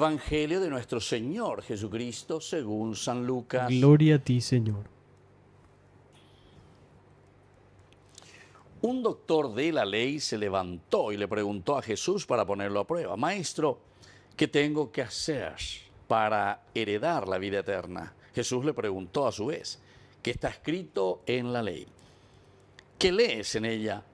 Evangelio de nuestro Señor Jesucristo según San Lucas. Gloria a ti, Señor. Un doctor de la ley se levantó y le preguntó a Jesús para ponerlo a prueba, Maestro, ¿qué tengo que hacer para heredar la vida eterna? Jesús le preguntó a su vez, ¿qué está escrito en la ley? ¿Qué lees en ella?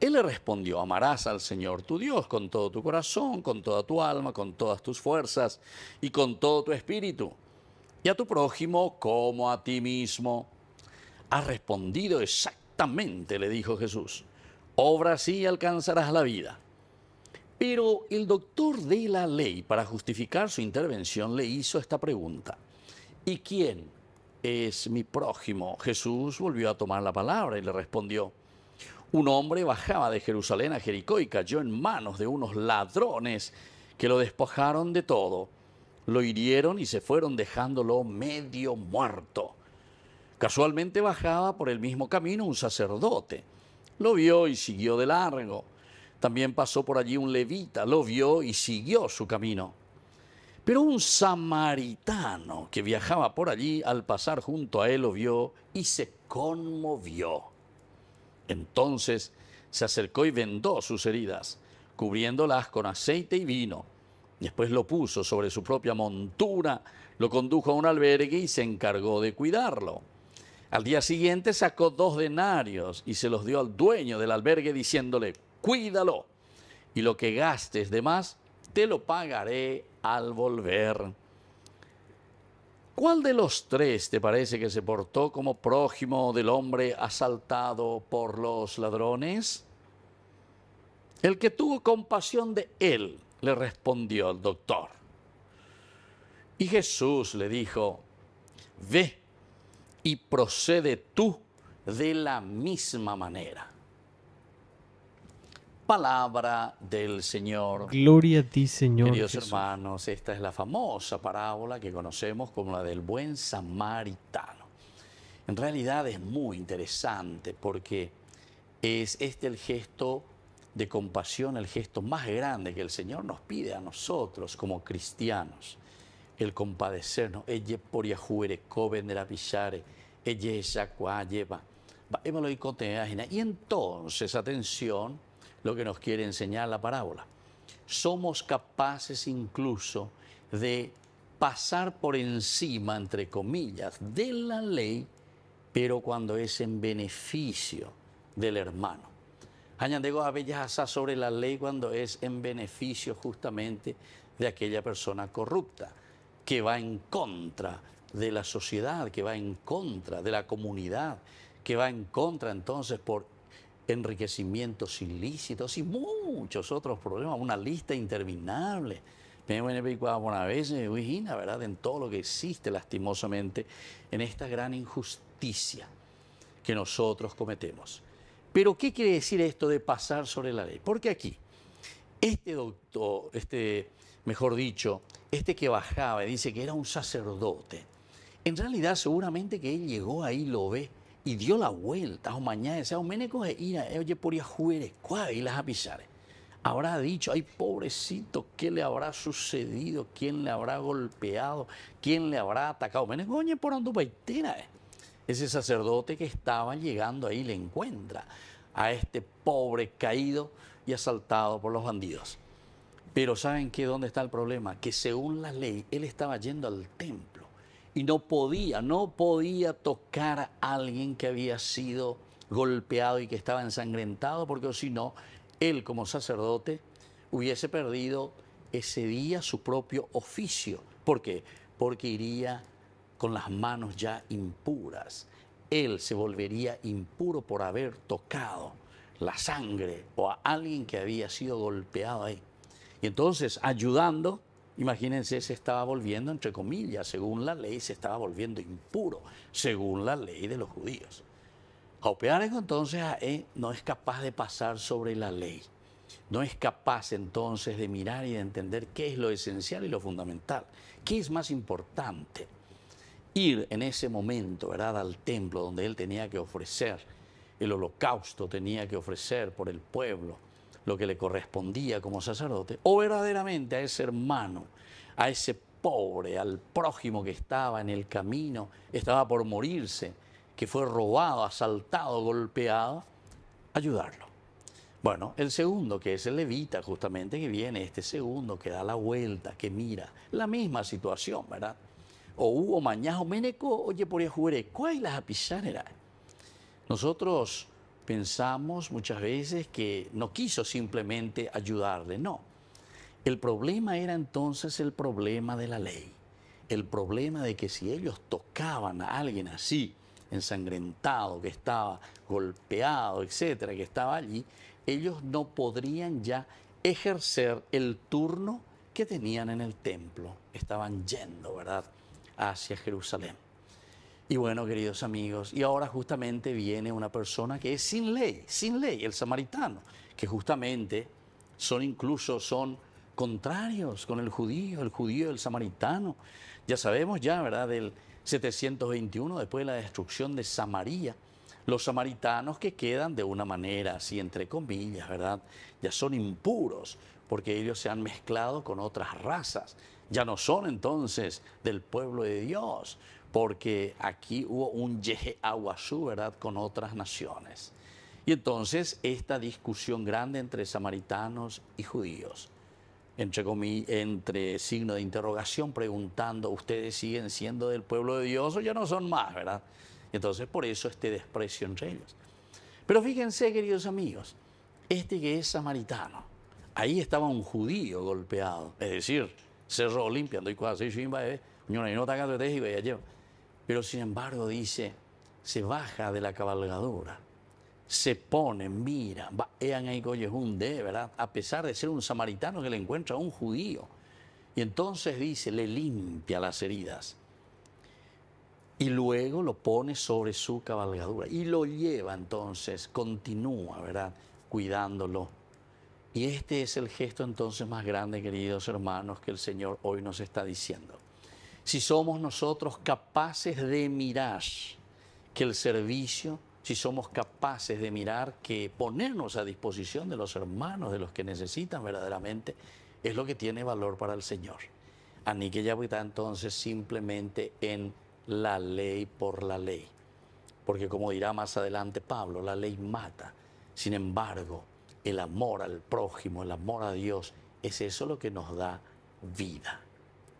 Él le respondió, amarás al Señor tu Dios con todo tu corazón, con toda tu alma, con todas tus fuerzas y con todo tu espíritu, y a tu prójimo como a ti mismo. Ha respondido exactamente, le dijo Jesús, obra así alcanzarás la vida. Pero el doctor de la ley, para justificar su intervención, le hizo esta pregunta. ¿Y quién es mi prójimo? Jesús volvió a tomar la palabra y le respondió, un hombre bajaba de Jerusalén a Jericó y cayó en manos de unos ladrones que lo despojaron de todo. Lo hirieron y se fueron dejándolo medio muerto. Casualmente bajaba por el mismo camino un sacerdote. Lo vio y siguió de largo. También pasó por allí un levita, lo vio y siguió su camino. Pero un samaritano que viajaba por allí, al pasar junto a él, lo vio y se conmovió entonces se acercó y vendó sus heridas, cubriéndolas con aceite y vino. Después lo puso sobre su propia montura, lo condujo a un albergue y se encargó de cuidarlo. Al día siguiente sacó dos denarios y se los dio al dueño del albergue diciéndole, cuídalo, y lo que gastes de más, te lo pagaré al volver. ¿Cuál de los tres te parece que se portó como prójimo del hombre asaltado por los ladrones? El que tuvo compasión de él, le respondió el doctor. Y Jesús le dijo, ve y procede tú de la misma manera palabra del Señor. Gloria a ti, Señor. Queridos hermanos, esta es la famosa parábola que conocemos como la del buen samaritano. En realidad es muy interesante porque es este el gesto de compasión, el gesto más grande que el Señor nos pide a nosotros como cristianos, el compadecernos. lleva. Y entonces, atención, lo que nos quiere enseñar la parábola. Somos capaces incluso de pasar por encima, entre comillas, de la ley, pero cuando es en beneficio del hermano. Añadego a bellas sobre la ley cuando es en beneficio justamente de aquella persona corrupta, que va en contra de la sociedad, que va en contra de la comunidad, que va en contra entonces por enriquecimientos ilícitos y muchos otros problemas, una lista interminable. Me una vez, la eh, ¿verdad? En todo lo que existe, lastimosamente, en esta gran injusticia que nosotros cometemos. Pero, ¿qué quiere decir esto de pasar sobre la ley? Porque aquí, este doctor, este, mejor dicho, este que bajaba, dice que era un sacerdote. En realidad, seguramente que él llegó ahí, lo ve, y dio la vuelta, o mañana ese o meneco, ira, eh, oye por juere, cuá, y las avisaré Habrá dicho, ay pobrecito, ¿qué le habrá sucedido? ¿Quién le habrá golpeado? ¿Quién le habrá atacado? menos oye por ando eh. Ese sacerdote que estaba llegando ahí le encuentra a este pobre caído y asaltado por los bandidos. Pero ¿saben qué? ¿Dónde está el problema? Que según la ley, él estaba yendo al templo y no podía, no podía tocar a alguien que había sido golpeado y que estaba ensangrentado, porque si no, él como sacerdote hubiese perdido ese día su propio oficio. ¿Por qué? Porque iría con las manos ya impuras. Él se volvería impuro por haber tocado la sangre o a alguien que había sido golpeado ahí. Y entonces, ayudando, Imagínense, se estaba volviendo, entre comillas, según la ley, se estaba volviendo impuro, según la ley de los judíos. Jaupearejo entonces eh, no es capaz de pasar sobre la ley, no es capaz entonces de mirar y de entender qué es lo esencial y lo fundamental, qué es más importante. Ir en ese momento, ¿verdad?, al templo donde él tenía que ofrecer el holocausto, tenía que ofrecer por el pueblo lo que le correspondía como sacerdote, o verdaderamente a ese hermano, a ese pobre, al prójimo que estaba en el camino, estaba por morirse, que fue robado, asaltado, golpeado, ayudarlo. Bueno, el segundo, que es el levita, justamente, que viene, este segundo, que da la vuelta, que mira, la misma situación, ¿verdad? O hubo o meneco, oye, por juguere, ¿cuál la Nosotros pensamos muchas veces que no quiso simplemente ayudarle, no. El problema era entonces el problema de la ley, el problema de que si ellos tocaban a alguien así, ensangrentado, que estaba golpeado, etcétera, que estaba allí, ellos no podrían ya ejercer el turno que tenían en el templo. Estaban yendo, ¿verdad?, hacia Jerusalén. Y bueno, queridos amigos, y ahora justamente viene una persona que es sin ley, sin ley, el samaritano, que justamente son incluso, son contrarios con el judío, el judío, el samaritano. Ya sabemos ya, ¿verdad? Del 721, después de la destrucción de Samaria, los samaritanos que quedan de una manera, así entre comillas, ¿verdad? Ya son impuros porque ellos se han mezclado con otras razas. Ya no son entonces del pueblo de Dios porque aquí hubo un yeje Aguasú, ¿verdad?, con otras naciones. Y entonces esta discusión grande entre samaritanos y judíos, entre, entre signo de interrogación, preguntando, ¿ustedes siguen siendo del pueblo de Dios o ya no son más, verdad? entonces por eso este desprecio entre ellos. Pero fíjense, queridos amigos, este que es samaritano, ahí estaba un judío golpeado, es decir, cerró limpiando y y no pero sin embargo dice, se baja de la cabalgadura, se pone, mira, va, ean un de, ¿verdad? A pesar de ser un samaritano que le encuentra a un judío. Y entonces dice, le limpia las heridas. Y luego lo pone sobre su cabalgadura. Y lo lleva entonces, continúa, ¿verdad? Cuidándolo. Y este es el gesto entonces más grande, queridos hermanos, que el Señor hoy nos está diciendo si somos nosotros capaces de mirar que el servicio, si somos capaces de mirar que ponernos a disposición de los hermanos, de los que necesitan verdaderamente, es lo que tiene valor para el Señor. Anique ya está entonces simplemente en la ley por la ley. Porque como dirá más adelante Pablo, la ley mata. Sin embargo, el amor al prójimo, el amor a Dios, es eso lo que nos da vida.